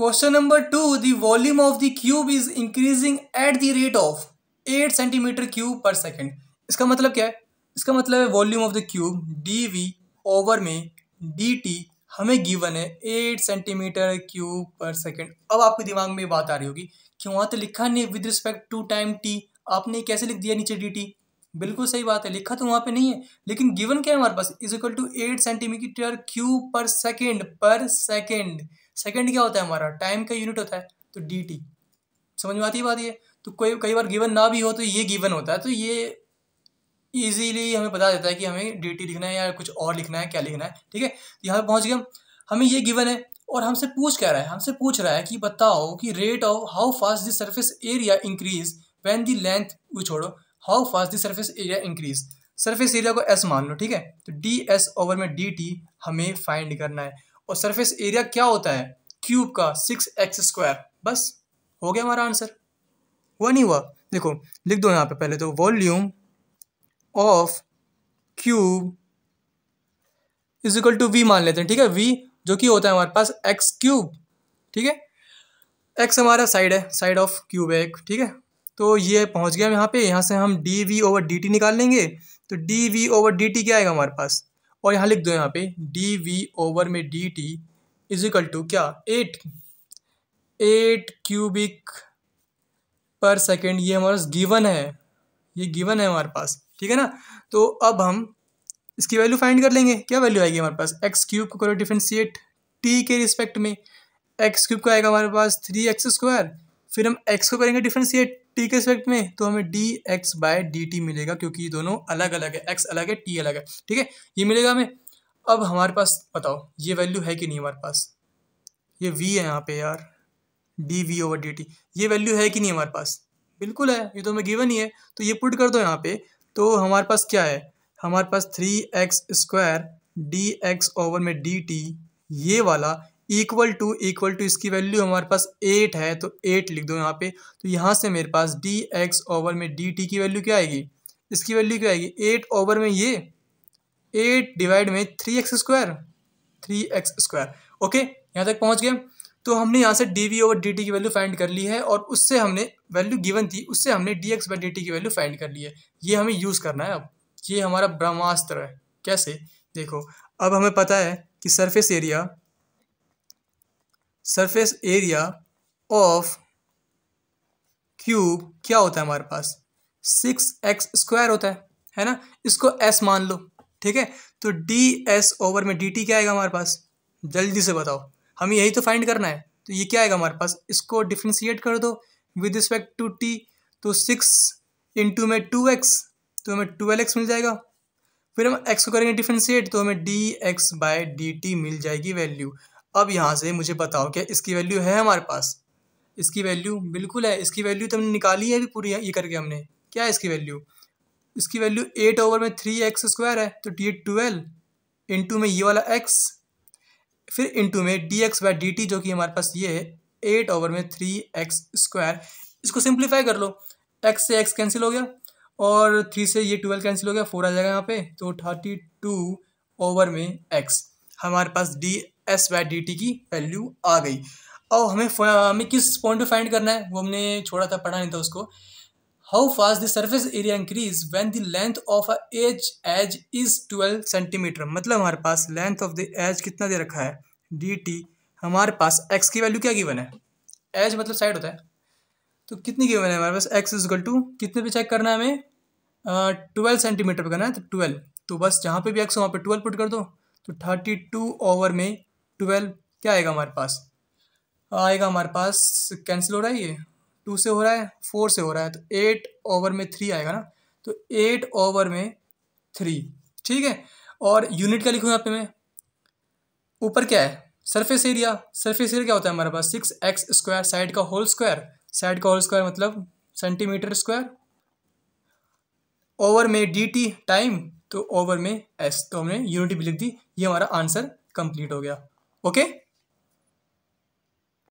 Question number two the volume of the cube is increasing at the rate of eight centimetre cube per second इसका मतलब क्या है इसका मतलब है volume of the cube d v over में d t हमें given है eight centimetre cube per second अब आपके दिमाग में बात आ रही होगी कि वहाँ तो लिखा नहीं with respect to time t आपने कैसे लिख दिया नीचे डी टी बिल्कुल सही बात है लिखा तो वहाँ पे नहीं है लेकिन गिवन क्या है हमारे पास is equal to eight centimetre cube per second per second second क्या होता है हमारा टाइम का यूनिट होता है तो डी टी समझ में आती बात ये तो कोई कई बार गिवन ना भी हो तो ये गिवन होता है तो ये ईजीली हमें बता देता है कि हमें डी टी लिखना है या कुछ और लिखना है क्या लिखना है ठीक है तो यहाँ पर पहुँच गए हम हमें ये गिवन है और हमसे पूछ कह रहा है हमसे पूछ रहा है कि बताओ कि rate of how fast this surface area increase when the length वो छोड़ो how fast this surface area increase surface area को एस मान लो ठीक है तो डी एस ओवर में डी टी हमें फाइंड करना है और सरफेस एरिया क्या होता है क्यूब का सिक्स एक्स स्क्वायर बस हो गया हमारा आंसर हुआ नहीं हुआ देखो लिख दो यहाँ पे पहले तो volume of cube is equal to v मान लेते हैं ठीक है वी जो कि होता है हमारे पास एक्स क्यूब ठीक है एक्स हमारा साइड है साइड ऑफ क्यूब है एक ठीक है तो ये पहुंच गया यहाँ पे यहाँ से हम d v over d t निकाल लेंगे तो d v over d t क्या आएगा हमारे पास और यहाँ लिख दो यहाँ पे डी वी ओवर में d t is equal to क्या eight eight cubic per second ये हमारे पास गिवन है ये गिवन है हमारे पास ठीक है ना तो अब हम इसकी वैल्यू फाइंड कर लेंगे क्या वैल्यू आएगी हमारे पास एक्स क्यूब को करो डिफ्रेंशिएट टी के रिस्पेक्ट में एक्स क्यूब का आएगा हमारे पास थ्री एक्स स्क्वायर फिर हम एक्स को करेंगे डिफ्रेंशिएट टी के रिस्पेक्ट में तो हमें d x by d t मिलेगा क्योंकि ये दोनों अलग अलग है एक्स अलग है टी अलग है ठीक है ये मिलेगा हमें अब हमारे पास बताओ ये वैल्यू है कि नहीं हमारे पास ये वी है यहाँ पे यार d v over d t ये वैल्यू है कि नहीं हमारे पास बिल्कुल है ये तो हमें गिवन ही है तो ये पुट कर दो यहाँ पे तो हमारे पास क्या है हमारे पास three x square d x over में डी टी ये वाला इक्वल टू इक्वल टू इसकी वैल्यू हमारे पास एट है तो एट लिख दो यहाँ पे तो यहाँ से मेरे पास डी एक्स ओवर में डी टी की वैल्यू क्या आएगी इसकी वैल्यू क्या आएगी एट ओवर में ये एट डिवाइड में three x square three x square okay यहाँ तक पहुँच गए तो हमने यहाँ से d v over d t की वैल्यू फाइंड कर ली है और उससे हमने वैल्यू गिवन थी उससे हमने d x by d t की वैल्यू फाइंड कर ली है ये हमें यूज़ करना है अब ये हमारा ब्रह्मास्त्र है कैसे देखो अब हमें पता है कि surface area surface area of cube क्या होता है हमारे पास सिक्स एक्स स्क्वायर होता है है ना इसको एस मान लो ठीक है तो डी एस ओवर में डी टी क्या आएगा हमारे पास जल्दी से बताओ हमें यही तो फाइंड करना है तो ये क्या आएगा हमारे पास इसको डिफ्रेंशिएट कर दो विद रिस्पेक्ट टू टी तो सिक्स इंटू में टू एक्स तो हमें ट्वेल्व एक्स मिल जाएगा फिर हम एक्स को करेंगे डिफ्रेंशिएट तो हमें d x by d t मिल जाएगी वैल्यू अब यहाँ से मुझे बताओ क्या इसकी वैल्यू है हमारे पास इसकी वैल्यू बिल्कुल है इसकी वैल्यू तो हमने निकाली है अभी पूरी ये करके हमने क्या है इसकी वैल्यू इसकी वैल्यू एट ओवर में थ्री एक्स स्क्वायर है तो डी ट्वेल्व इंटू में ये वाला एक्स फिर इंटू में d x by d t जो कि हमारे पास ये है एट ओवर में थ्री एक्स स्क्वायर इसको सिंप्लीफाई कर लो एक्स से एक्स कैंसिल हो गया और थ्री से ये ट्वेल्व कैंसिल हो गया फोर आ जाएगा यहाँ पे तो थर्टी टू ओवर में एक्स हमारे पास d s by d t की वैल्यू आ गई और हमें हमें किस पॉइंट पे फाइंड करना है वो हमने छोड़ा था पढ़ा नहीं था उसको how fast the surface area increase when the length of a edge edge is twelve centimetre मतलब हमारे पास लेंथ ऑफ द एज कितना दे रखा है डी टी हमारे पास एक्स की वैल्यू क्या गिवन है एज मतलब साइड होता है तो कितनी गिवन है हमारे पास एक्स इक्वल टू कितने पे चेक करना है हमें ट्वेल्व सेंटीमीटर पर करना है तो ट्वेल्व तो बस जहाँ पे भी एक्स हो वहाँ पे ट्वेल्व पुट कर दो तो थर्टी टू ओवर में ट्वेल्व क्या आएगा हमारे पास आएगा हमारे पास कैंसिल हो रहा है ये टू से हो रहा है फोर से हो रहा है तो एट ओवर में थ्री आएगा ना तो एट ओवर में थ्री ठीक है और यूनिट क्या लिखूँ यहाँ पे मैं ऊपर क्या है सरफेस एरिया सरफेस एरिया क्या होता है हमारे पास सिक्स एक्स स्क्वायर साइड का होल स्क्वायर साइड का होल स्क्वायर मतलब सेंटीमीटर स्क्वायर ओवर में डी टी टाइम तो ओवर में एस तो हमने यूनिट भी लिख दी ये हमारा आंसर कंप्लीट हो गया Oke? Okay?